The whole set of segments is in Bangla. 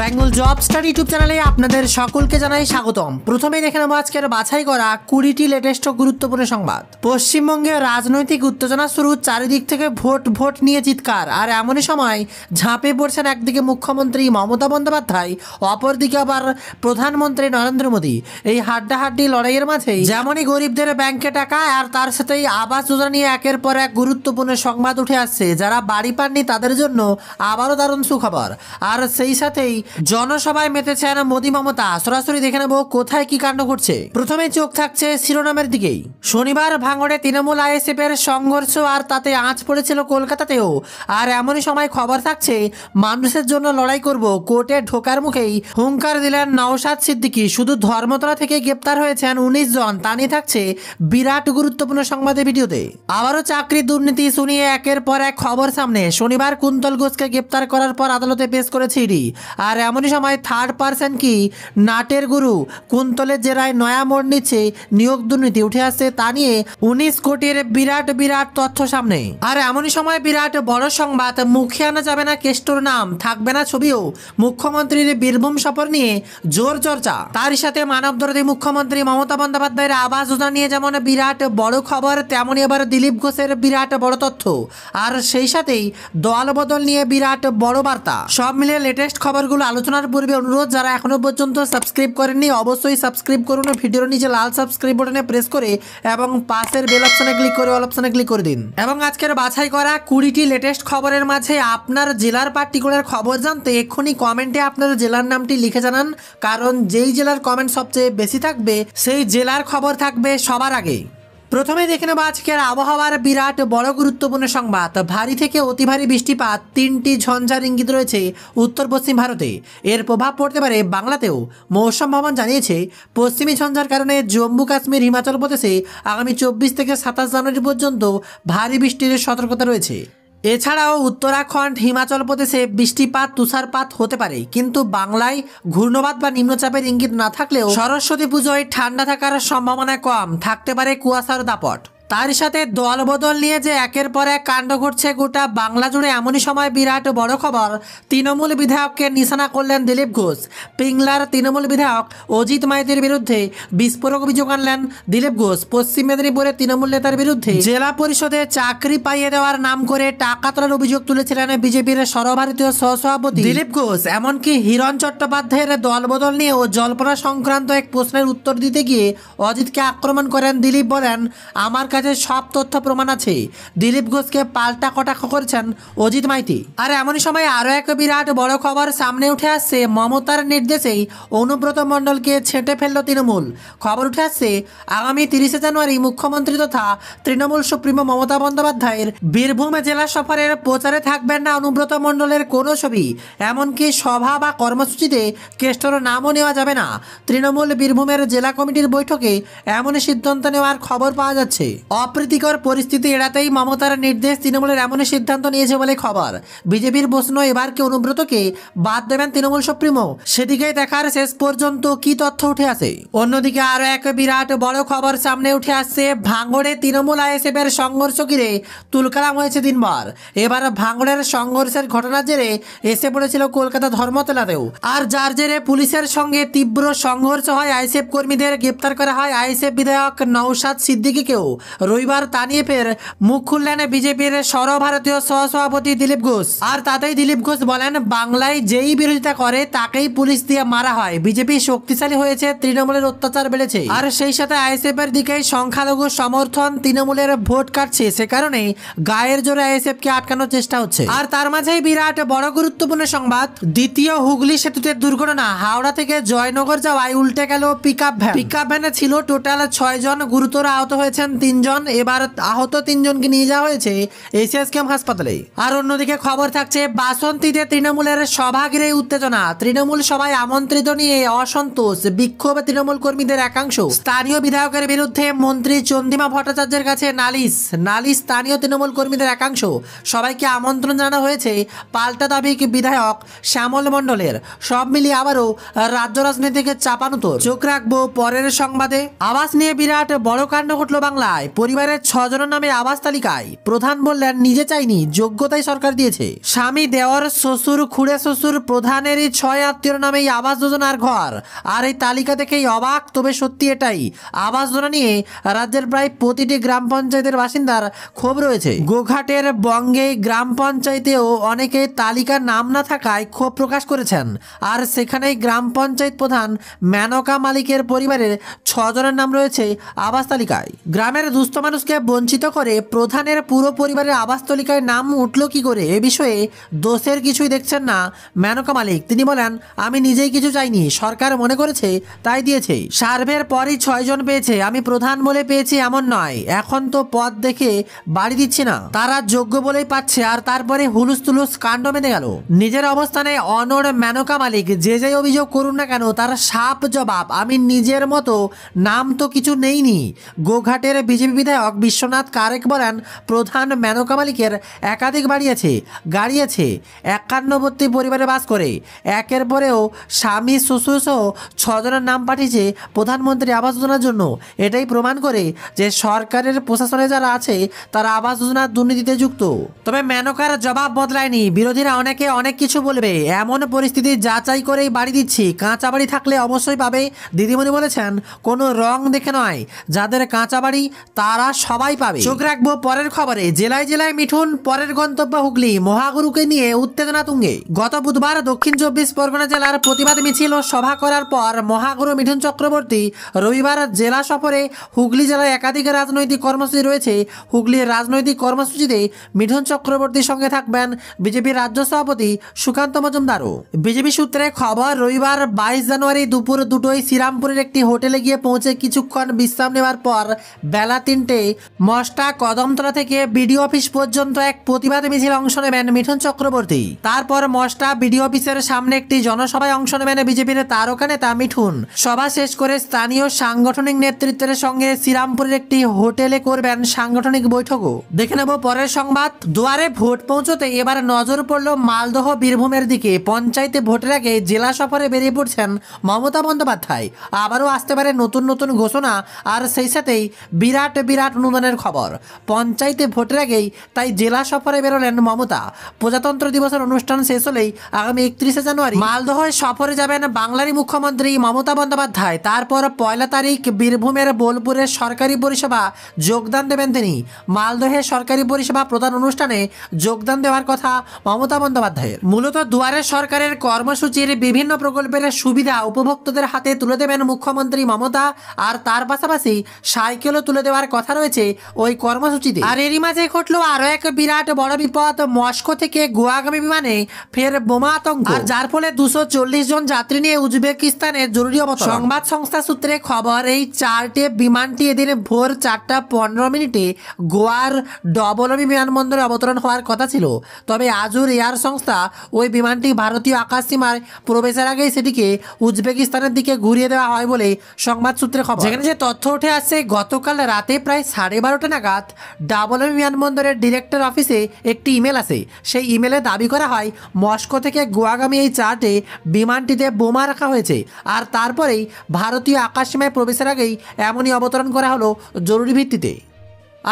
বেঙ্গল জব স্টার ইউটিউব চ্যানেলে আপনাদের সকলকে জানাই স্বাগতম প্রথমে দেখে নেবো আজকের বাছাই করা কুড়িটি লেটেস্ট গুরুত্বপূর্ণ সংবাদ পশ্চিমবঙ্গে রাজনৈতিক উত্তেজনা শুরু চারিদিক থেকে ভোট ভোট নিয়ে চিৎকার আর এমনই সময় ঝাঁপে পড়ছেন একদিকে মুখ্যমন্ত্রী মমতা বন্দ্যোপাধ্যায় অপরদিকে আবার প্রধানমন্ত্রী নরেন্দ্র মোদী এই হাড্ডাহাড্ডি লড়াইয়ের মাঝেই যেমনই গরিবদের ব্যাংকে টাকা আর তার সাথেই আবাস যোজনা নিয়ে একের পর এক গুরুত্বপূর্ণ সংবাদ উঠে আসছে যারা বাড়ি পাননি তাদের জন্য আবারও দারুণ সুখবর আর সেই সাথেই জনসভায় মেতেছেন মোদি মমতা সরাসরি দেখে নেব কোথায় কি কাণ্ড ঘটছে প্রথমে চোখ থাকছে শিরোনামের দিকেই শনিবার ভাঙড়ে তৃণমূল আইএসএফের এর সংঘর্ষ আর তাতে আঁচ পড়েছিল কলকাতাতেও আর এমনই সময় খবর থাকছে মানুষের জন্য লড়াই করব কোর্টে ঢোকার মুখেই হুঙ্কার দিলেন নওশাদ সিদ্দিকী শুধু ধর্মতলা থেকে গ্রেপ্তার হয়েছেন উনিশ জন তা নিয়ে থাকছে বিরাট গুরুত্বপূর্ণ সংবাদে ভিডিওতে আবারও চাকরি দুর্নীতি শুনিয়ে একের পর এক খবর সামনে শনিবার কুন্তল ঘোষকে গ্রেপ্তার করার পর আদালতে পেশ করেছে ইডি আর এমনই সময় থার্ড পার্সন কি নাটের গুরু কুন্তলের জেরায় নয়া মোড় নিচ্ছে নিয়োগ দুর্নীতি উঠে আসছে তা নিয়ে উনিশ কোটির বিরাট বিরাট তথ্য সামনে আর এমনই সময় বিরাট বড় সংবাদ মুখে আনা যাবে না কেষ্টর নাম থাকবে না ছবিও মুখ্যমন্ত্রীর বীরভূম সফর নিয়ে জোর চর্চা তার সাথে মানবদরদী মুখ্যমন্ত্রী মমতা বন্দ্যোপাধ্যায়ের আবাস যোজনা নিয়ে যেমন বিরাট বড় খবর তেমনই এবার দিলীপ ঘোষের বিরাট বড় তথ্য আর সেই সাথেই দল বদল নিয়ে বিরাট বড় বার্তা সব মিলে লেটেস্ট খবরগুলো বিষয়গুলো আলোচনার পূর্বে অনুরোধ যারা এখনও পর্যন্ত সাবস্ক্রাইব করেননি অবশ্যই সাবস্ক্রাইব করুন ভিডিওর নিচে লাল সাবস্ক্রাইব বাটনে প্রেস করে এবং পাশের বেল অপশানে ক্লিক করে অল অপশানে ক্লিক করে দিন এবং আজকের বাছাই করা কুড়িটি লেটেস্ট খবরের মাঝে আপনার জেলার পার্টিকুলার খবর জানতে এক্ষুনি কমেন্টে আপনার জেলার নামটি লিখে জানান কারণ যেই জেলার কমেন্ট সবচেয়ে বেশি থাকবে সেই জেলার খবর থাকবে সবার আগে প্রথমে দেখে নেব আজকের আবহাওয়ার বিরাট বড় গুরুত্বপূর্ণ সংবাদ ভারী থেকে অতি ভারী বৃষ্টিপাত তিনটি ঝঞ্ঝার ইঙ্গিত রয়েছে উত্তর পশ্চিম ভারতে এর প্রভাব পড়তে পারে বাংলাতেও মৌসুম ভবন জানিয়েছে পশ্চিমী ঝঞ্ঝার কারণে জম্মু কাশ্মীর হিমাচল প্রদেশে আগামী চব্বিশ থেকে সাতাশ জানুয়ারি পর্যন্ত ভারী বৃষ্টির সতর্কতা রয়েছে এছাড়াও উত্তরাখণ্ড হিমাচল প্রদেশে বৃষ্টিপাত তুষারপাত হতে পারে কিন্তু বাংলায় ঘূর্ণবাদ বা নিম্নচাপের ইঙ্গিত না থাকলেও সরস্বতী পুজোয় ঠান্ডা থাকার সম্ভাবনা কম থাকতে পারে কুয়াশার দাপট তার সাথে দলবদল নিয়ে যে একের পর এক কাণ্ড ঘটছে গোটা বাংলা জুড়ে এমনই সময় বিরাট বড় খবর তৃণমূল বিধায়ককে নিশানা করলেন দিলীপ ঘোষ পিংলার তৃণমূল বিধায়ক অজিত মাইতির বিরুদ্ধে বিস্ফোরক অভিযোগ আনলেন দিলীপ ঘোষ পশ্চিম মেদিনীপুরের তৃণমূল নেতার বিরুদ্ধে জেলা পরিষদে চাকরি পাইয়ে দেওয়ার নাম করে টাকা তোলার অভিযোগ তুলেছিলেন বিজেপির সর্বভারতীয় সহসভাপতি দিলীপ ঘোষ এমনকি হিরণ চট্টোপাধ্যায়ের দলবদল নিয়ে ও জল্পনা সংক্রান্ত এক প্রশ্নের উত্তর দিতে গিয়ে অজিতকে আক্রমণ করেন দিলীপ বলেন আমার কাছে কাছে সব তথ্য প্রমাণ আছে দিলীপ ঘোষকে পাল্টা কটাক্ষ করেছেন অজিত মাইতি আর এমন সময় আরও এক বিরাট বড় খবর সামনে উঠে আসছে মমতার নির্দেশেই অনুব্রত মণ্ডলকে ছেঁটে ফেলল তৃণমূল খবর উঠে আসছে আগামী তিরিশে জানুয়ারি মুখ্যমন্ত্রী তথা তৃণমূল সুপ্রিমো মমতা বন্দ্যোপাধ্যায়ের বীরভূম জেলা সফরের প্রচারে থাকবেন না অনুব্রত মণ্ডলের কোনো ছবি এমনকি সভা বা কর্মসূচিতে কেষ্টর নামও নেওয়া যাবে না তৃণমূল বীরভূমের জেলা কমিটির বৈঠকে এমন সিদ্ধান্ত নেওয়ার খবর পাওয়া যাচ্ছে অপ্রীতিকর পরিস্থিতি এড়াতেই মমতার নির্দেশ তৃণমূলের এমনই সিদ্ধান্ত নিয়েছে বলে খবর বিজেপির প্রশ্ন এবার কে অনুব্রতকে বাদ দেবেন তৃণমূল সুপ্রিমো সেদিকে দেখার শেষ পর্যন্ত কি তথ্য উঠে আসে অন্যদিকে আরও এক বিরাট বড় খবর সামনে উঠে আসছে ভাঙড়ে তৃণমূল আইএসএফের সংঘর্ষ ঘিরে তুলকালাম হয়েছে দিনবার এবার ভাঙড়ের সংঘর্ষের ঘটনার জেরে এসে পড়েছিল কলকাতা ধর্মতলাতেও আর যার জেরে পুলিশের সঙ্গে তীব্র সংঘর্ষ হয় আইএসএফ কর্মীদের গ্রেপ্তার করা হয় আইএসএফ বিধায়ক নৌসাদ সিদ্দিকিকেও রবিবার তা নিয়ে ফের মুখ খুললেন বিজেপির সর্বভারতীয় সহসভাপতি দিলীপ ঘোষ আর তাতেই দিলীপ ঘোষ বলেন বাংলায় যেই বিরোধিতা করে তাকেই পুলিশ দিয়ে মারা হয় বিজেপি শক্তিশালী হয়েছে তৃণমূলের অত্যাচার বেড়েছে আর সেই সাথে আইএসএফ এর দিকে সংখ্যালঘু সমর্থন তৃণমূলের ভোট কাটছে সে কারণেই গায়ের জোরে আইএসএফ কে আটকানোর চেষ্টা হচ্ছে আর তার মাঝেই বিরাট বড় গুরুত্বপূর্ণ সংবাদ দ্বিতীয় হুগলি সেতুতে দুর্ঘটনা হাওড়া থেকে জয়নগর যাওয়ায় উল্টে গেল pick up van pick up ভ্যানে ছিল টোটাল ছয় জন গুরুতর আহত হয়েছেন তিনজন তিনজন এবার আহত তিনজনকে নিয়ে যাওয়া হয়েছে এসিএস কেম হাসপাতালে আর অন্যদিকে খবর থাকছে বাসন্তীতে তৃণমূলের ঘিরে উত্তেজনা তৃণমূল সভায় আমন্ত্রিত নিয়ে অসন্তোষ বিক্ষোভ তৃণমূল কর্মীদের একাংশ স্থানীয় বিধায়কের বিরুদ্ধে মন্ত্রী চন্দিমা ভট্টাচার্যের কাছে নালিশ নালিশ স্থানীয় তৃণমূল কর্মীদের একাংশ সবাইকে আমন্ত্রণ জানানো হয়েছে পাল্টা দাবি বিধায়ক শ্যামল মণ্ডলের সব মিলিয়ে আবারও রাজ্য রাজনীতিকে চাপানো তো চোখ রাখবো পরের সংবাদে আবাস নিয়ে বিরাট বড় কাণ্ড ঘটল বাংলায় পরিবারের ছজনের নামে আবাস তালিকায় প্রধান বললেন নিজে চাইনি যোগ্যতাই সরকার দিয়েছে স্বামী দেওয়ার শ্বশুর খুঁড়ে শ্বশুর প্রধানেরই ছয় আত্মীয় নামে আবাস যোজনার ঘর আর এই তালিকা দেখেই অবাক তবে সত্যি এটাই আবাস যোজনা নিয়ে রাজ্যের প্রায় প্রতিটি গ্রাম পঞ্চায়েতের বাসিন্দার ক্ষোভ রয়েছে গোঘাটের বঙ্গে গ্রাম পঞ্চায়েতেও অনেকে তালিকার নাম না থাকায় ক্ষোভ প্রকাশ করেছেন আর সেখানেই গ্রাম পঞ্চায়েত প্রধান মেনকা মালিকের পরিবারের ছজনের নাম রয়েছে আবাস তালিকায় গ্রামের দু দুস্থ মানুষকে বঞ্চিত করে প্রধানের পুরো পরিবারের আবাসতলিকায় নাম উঠল কি করে এ বিষয়ে দোষের কিছুই দেখছেন না মেনকা মালিক তিনি বলেন আমি নিজেই কিছু চাইনি সরকার মনে করেছে তাই দিয়েছে সার্ভের পরই ছয়জন পেয়েছে আমি প্রধান বলে পেয়েছি এমন নয় এখন তো পদ দেখে বাড়ি দিচ্ছে না তারা যোগ্য বলেই পাচ্ছে আর তারপরে হুলুস তুলুস কাণ্ড মেনে গেল নিজের অবস্থানে অনর মেনকা মালিক যে যে অভিযোগ করুন না কেন তার সাপ জবাব আমি নিজের মতো নাম তো কিছু নেইনি গোঘাটের বিজেপি বিজেপি বিধায়ক বিশ্বনাথ কারেক বলেন প্রধান মেনকা মালিকের একাধিক বাড়িয়েছে গাড়িয়েছে একান্নবর্তী পরিবারে বাস করে একের পরেও স্বামী শ্বশুর সহ ছজনের নাম পাঠিয়েছে প্রধানমন্ত্রী আবাস যোজনার জন্য এটাই প্রমাণ করে যে সরকারের প্রশাসনে যারা আছে তারা আবাস যোজনার দুর্নীতিতে যুক্ত তবে মেনকার জবাব বদলায়নি বিরোধীরা অনেকে অনেক কিছু বলবে এমন পরিস্থিতি যাচাই করেই বাড়ি দিচ্ছি কাঁচা বাড়ি থাকলে অবশ্যই পাবে দিদিমণি বলেছেন কোনো রং দেখে নয় যাদের কাঁচা বাড়ি তারা সবাই পাবে চোখ রাখবো পরের খবরে জেলায় জেলায় মিঠুন পরের গন্তব্য হুগলি মহাগুরুকে নিয়ে উত্তেজনা তুঙ্গে গত বুধবার দক্ষিণ চব্বিশ পরগনা জেলার প্রতিবাদ মিছিল ও সভা করার পর মহাগুরু মিঠুন চক্রবর্তী রবিবার জেলা সফরে হুগলি জেলায় একাধিক রাজনৈতিক কর্মসূচি রয়েছে হুগলির রাজনৈতিক কর্মসূচিতে মিঠুন চক্রবর্তীর সঙ্গে থাকবেন বিজেপির রাজ্য সভাপতি সুকান্ত মজুমদারও বিজেপি সূত্রে খবর রবিবার বাইশ জানুয়ারি দুপুর দুটোই শ্রীরামপুরের একটি হোটেলে গিয়ে পৌঁছে কিছুক্ষণ বিশ্রাম নেওয়ার পর বেলা তিনটে মস্টা কদমতলা থেকে বিডিও অফিস পর্যন্ত এক প্রতিবাদ মিছিল অংশ নেবেন মিঠুন চক্রবর্তী তারপর মস্টা বিডিও অফিসের সামনে একটি জনসভায় অংশ নেবেন বিজেপির তারকা নেতা মিঠুন সভা শেষ করে স্থানীয় সাংগঠনিক নেতৃত্বের সঙ্গে শ্রীরামপুরের একটি হোটেলে করবেন সাংগঠনিক বৈঠকও দেখে নেব পরের সংবাদ দুয়ারে ভোট পৌঁছতে এবার নজর পড়ল মালদহ বীরভূমের দিকে পঞ্চায়েতে ভোটের আগে জেলা সফরে বেরিয়ে পড়ছেন মমতা বন্দ্যোপাধ্যায় আবারও আসতে পারে নতুন নতুন ঘোষণা আর সেই সাথেই বিরাট জোটে বিরাট অনুদানের খবর পঞ্চায়েতে ভোটের আগেই তাই জেলা সফরে বেরোলেন মমতা প্রজাতন্ত্র দিবসের অনুষ্ঠান শেষ হলেই আগামী একত্রিশে জানুয়ারি মালদহের সফরে যাবেন বাংলারই মুখ্যমন্ত্রী মমতা বন্দ্যোপাধ্যায় তারপর পয়লা তারিখ বীরভূমের বোলপুরের সরকারি পরিষেবা যোগদান দেবেন তিনি মালদহে সরকারি পরিষেবা প্রদান অনুষ্ঠানে যোগদান দেওয়ার কথা মমতা বন্দ্যোপাধ্যায়ের মূলত দুয়ারে সরকারের কর্মসূচির বিভিন্ন প্রকল্পের সুবিধা উপভোক্তদের হাতে তুলে দেবেন মুখ্যমন্ত্রী মমতা আর তার পাশাপাশি সাইকেলও তুলে দেওয়ার কথা রয়েছে ওই কর্মসূচিতে আর এরই মাঝে ঘটলো আরও এক বিরাট বড় বিপদ মস্কো থেকে গোয়াগামী বিমানে ফের বোমা আতঙ্ক আর যার ফলে দুশো চল্লিশ জন যাত্রী নিয়ে উজবেকিস্তানের জরুরি অবস্থা সংবাদ সংস্থা সূত্রে খবর এই চারটে বিমানটি এদিন ভোর চারটা পনেরো মিনিটে গোয়ার ডবলমি বিমানবন্দরে অবতরণ হওয়ার কথা ছিল তবে আজুর এয়ার সংস্থা ওই বিমানটি ভারতীয় সীমার প্রবেশের আগেই সেটিকে উজবেকিস্তানের দিকে ঘুরিয়ে দেওয়া হয় বলে সংবাদ সূত্রে খবর যেখানে যে তথ্য উঠে আসছে গতকাল রাতে প্রায় সাড়ে বারোটা নাগাদ ডাবলম বিমানবন্দরের ডিরেক্টর অফিসে একটি ইমেল আসে সেই ইমেলে দাবি করা হয় মস্কো থেকে গোয়াগামী এই চার্টে বিমানটিতে বোমা রাখা হয়েছে আর তারপরেই ভারতীয় আকাশসীমায় প্রবেশের আগেই এমনই অবতরণ করা হলো জরুরি ভিত্তিতে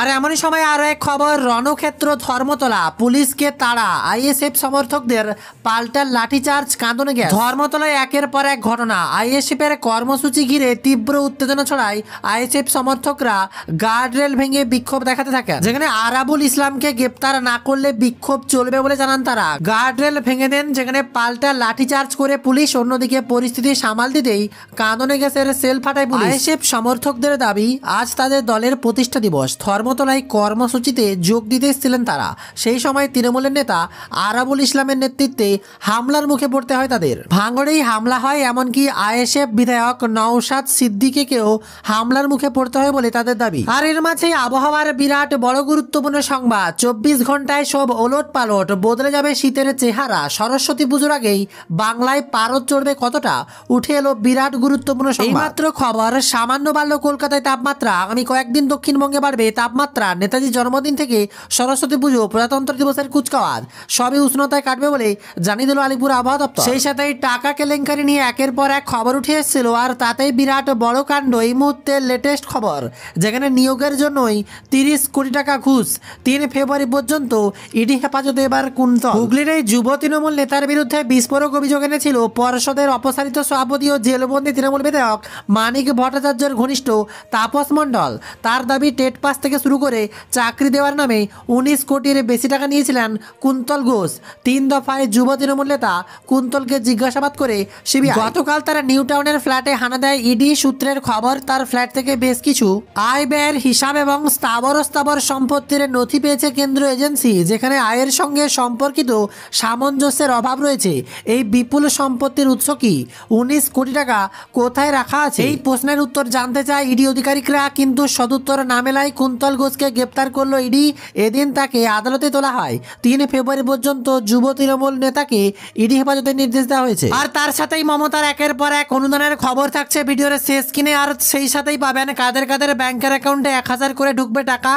আর এমনই সময় আরও এক খবর রণক্ষেত্র ধর্মতলা পুলিশকে তাড়া আইএসএফ সমর্থকদের পাল্টা লাঠিচার্জ কাঁদনে গেছে ধর্মতলায় একের পর এক ঘটনা আইএসএফ এর কর্মসূচি ঘিরে তীব্র উত্তেজনা ছড়ায় আইএসএফ সমর্থকরা গার্ডরেল ভেঙে বিক্ষোভ দেখাতে থাকে যেখানে আরাবুল ইসলামকে গ্রেপ্তার না করলে বিক্ষোভ চলবে বলে জানান তারা গার্ডরেল ভেঙে দেন যেখানে পাল্টা লাঠিচার্জ করে পুলিশ অন্যদিকে পরিস্থিতি সামাল দিতেই কাঁদনে গ্যাসের সেল ফাটায় পুলিশ আইএসএফ সমর্থকদের দাবি আজ তাদের দলের প্রতিষ্ঠা দিবস ধর্মতলায় কর্মসূচিতে যোগ দিতে এসেছিলেন তারা সেই সময় তৃণমূলের নেতা আরাবুল ইসলামের নেতৃত্বে হামলার মুখে পড়তে হয় তাদের ভাঙড়েই হামলা হয় এমনকি আইএসএফ বিধায়ক নওশাদ সিদ্দিকেকেও হামলার মুখে পড়তে হয় বলে তাদের দাবি আর এর মাঝে আবহাওয়ার বিরাট বড় গুরুত্বপূর্ণ সংবাদ চব্বিশ ঘন্টায় সব ওলট পালট বদলে যাবে শীতের চেহারা সরস্বতী পুজোর আগেই বাংলায় পারদ চড়বে কতটা উঠে এলো বিরাট গুরুত্বপূর্ণ এইমাত্র খবর সামান্য বাড়লো কলকাতায় তাপমাত্রা আগামী কয়েকদিন দক্ষিণবঙ্গে বাড়বে তাপ তাপমাত্রা নেতাজির জন্মদিন থেকে সরস্বতী পুজো প্রজাতন্ত্র দিবসের কুচকাওয়াজ সবই উষ্ণতায় কাটবে বলে জানিয়ে দিল আলিপুর আবহাওয়া দপ্তর সেই সাথে টাকা কেলেঙ্কারি নিয়ে একের পর এক খবর উঠে এসেছিল আর তাতেই বিরাট বড় কাণ্ড এই মুহূর্তে লেটেস্ট খবর যেখানে নিয়োগের জন্যই তিরিশ কোটি টাকা ঘুষ তিন ফেব্রুয়ারি পর্যন্ত ইডি হেফাজতে এবার কুন্ত হুগলির এই যুব তৃণমূল নেতার বিরুদ্ধে বিস্ফোরক অভিযোগ এনেছিল পর্ষদের অপসারিত সভাপতি ও জেলবন্দী তৃণমূল বিধায়ক মানিক ভট্টাচার্যের ঘনিষ্ঠ তাপস মণ্ডল তার দাবি টেট পাস থেকে থেকে শুরু করে চাকরি দেওয়ার নামে উনিশ কোটির বেশি টাকা নিয়েছিলেন কুন্তল ঘোষ তিন দফায় যুব তৃণমূল নেতা কুন্তলকে জিজ্ঞাসাবাদ করে সিবিআই গতকাল তারা নিউ টাউনের ফ্ল্যাটে হানা দেয় ইডি সূত্রের খবর তার ফ্ল্যাট থেকে বেশ কিছু আয় ব্যয়ের হিসাব এবং স্থাবর স্থাবর সম্পত্তির নথি পেয়েছে কেন্দ্র এজেন্সি যেখানে আয়ের সঙ্গে সম্পর্কিত সামঞ্জস্যের অভাব রয়েছে এই বিপুল সম্পত্তির উৎস কি উনিশ কোটি টাকা কোথায় রাখা আছে এই প্রশ্নের উত্তর জানতে চায় ইডি অধিকারিকরা কিন্তু সদুত্তর না মেলায় কুন্তল কুশল ঘোষকে গ্রেপ্তার করল ইডি এদিন তাকে আদালতে তোলা হয় তিন ফেব্রুয়ারি পর্যন্ত যুব তৃণমূল নেতাকে ইডি হেফাজতের নির্দেশ দেওয়া হয়েছে আর তার সাথেই মমতার একের পর এক অনুদানের খবর থাকছে ভিডিওর শেষ কিনে আর সেই সাথেই পাবেন কাদের কাদের ব্যাংকের অ্যাকাউন্টে এক হাজার করে ঢুকবে টাকা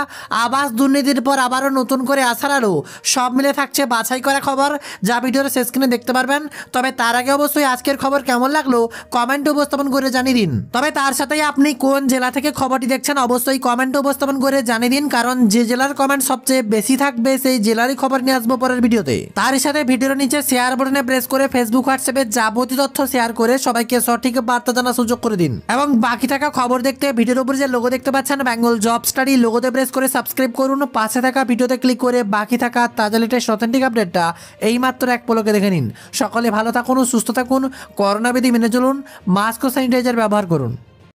আবাস দুর্নীতির পর আবারও নতুন করে আসার আলো সব মিলে থাকছে বাছাই করা খবর যা ভিডিওর শেষ কিনে দেখতে পারবেন তবে তার আগে অবশ্যই আজকের খবর কেমন লাগলো কমেন্ট উপস্থাপন করে জানিয়ে দিন তবে তার সাথেই আপনি কোন জেলা থেকে খবরটি দেখছেন অবশ্যই কমেন্ট উপস্থাপন করে জানিয়ে দিন কারণ যে জেলার কমেন্ট সবচেয়ে বেশি থাকবে সেই জেলারই খবর নিয়ে আসবো পরের ভিডিওতে তার সাথে ভিডিওর নিচে শেয়ার বটনে প্রেস করে ফেসবুক হোয়াটসঅ্যাপে যাবতীয় তথ্য শেয়ার করে সবাইকে সঠিক বার্তা জানার সুযোগ করে দিন এবং বাকি থাকা খবর দেখতে ভিডিওর উপর যে লোগো দেখতে পাচ্ছেন বেঙ্গল জব স্টাডি লোগোতে প্রেস করে সাবস্ক্রাইব করুন পাশে থাকা ভিডিওতে ক্লিক করে বাকি থাকা তাজা লেটেস্ট অথেন্টিক আপডেটটা এইমাত্র এক পলকে দেখে নিন সকলে ভালো থাকুন সুস্থ থাকুন করোনাবিধি মেনে চলুন মাস্ক ও স্যানিটাইজার ব্যবহার করুন